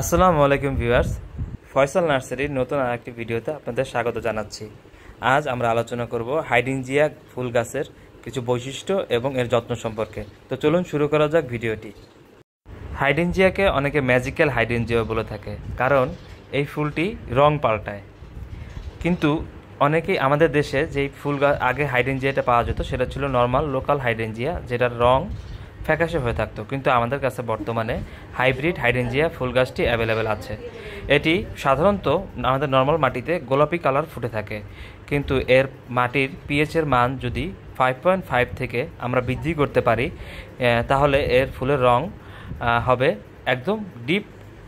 আসসালামু আলাইকুম ভিউয়ার্স ফয়সাল নার্সারির নতুন আরেকটি ভিডিওতে আপনাদের স্বাগত জানাচ্ছি আজ আমরা আলোচনা করব হাইডিনজিয়া ফুল গাছের কিছু বৈশিষ্ট্য এবং এর যত্ন সম্পর্কে তো চলুন শুরু করা যাক ভিডিওটি হাইডেনজিয়াকে অনেকে ম্যাজিক্যাল হাইডেনজিয়া বলে থাকে কারণ এই ফুলটি রং পাল্টায় কিন্তু অনেকেই আমাদের দেশে যেই ফুল গাছ আগে হাইডেনজিয়াটা পাওয়া যেত সেটা ছিল নর্মাল লোকাল হাইডেনজিয়া যেটার রং ফ্যাকাশে হয়ে থাকতো কিন্তু আমাদের কাছে বর্তমানে হাইব্রিড হাইডেনজিয়া ফুল গাছটি অ্যাভেলেবেল আছে এটি সাধারণত আমাদের নর্মাল মাটিতে গোলাপি কালার ফুটে থাকে কিন্তু এর মাটির পিএচের মান যদি ফাইভ পয়েন্ট ফাইভ থেকে আমরা বৃদ্ধি করতে পারি তাহলে এর ফুলের রং হবে একদম ডিপ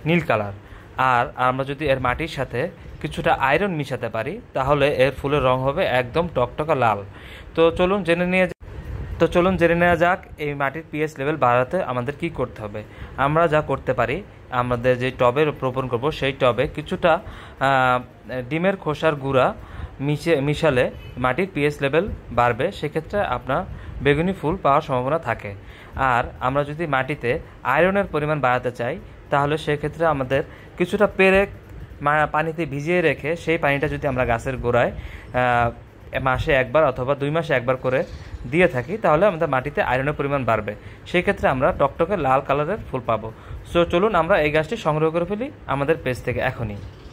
নীল কালার আর আমরা যদি এর মাটির সাথে কিছুটা আয়রন মিশাতে পারি তাহলে এর ফুলের রং হবে একদম টকটকা লাল তো চলুন জেনে নিয়ে তো চলুন জেনে নেওয়া যাক এই মাটির পিএস লেভেল বাড়াতে আমাদের কি করতে হবে আমরা যা করতে পারি আমাদের যে টবে রোপণ করব সেই টবে কিছুটা ডিমের খোসার গুঁড়া মিশে মিশালে মাটির পিএস লেভেল বাড়বে সেক্ষেত্রে আপনার বেগুনি ফুল পাওয়ার সম্ভাবনা থাকে আর আমরা যদি মাটিতে আয়রনের পরিমাণ বাড়াতে চাই তাহলে সেক্ষেত্রে আমাদের কিছুটা পেরেক পানিতে ভিজিয়ে রেখে সেই পানিটা যদি আমরা গাছের গোড়ায় মাসে একবার অথবা দুই মাসে একবার করে দিয়ে থাকি তাহলে আমাদের মাটিতে আয়রনের পরিমাণ বাড়বে সেই ক্ষেত্রে আমরা টকটকে লাল কালারের ফুল পাবো সো চলুন আমরা এই গাছটি সংগ্রহ করে ফেলি আমাদের পেজ থেকে এখনই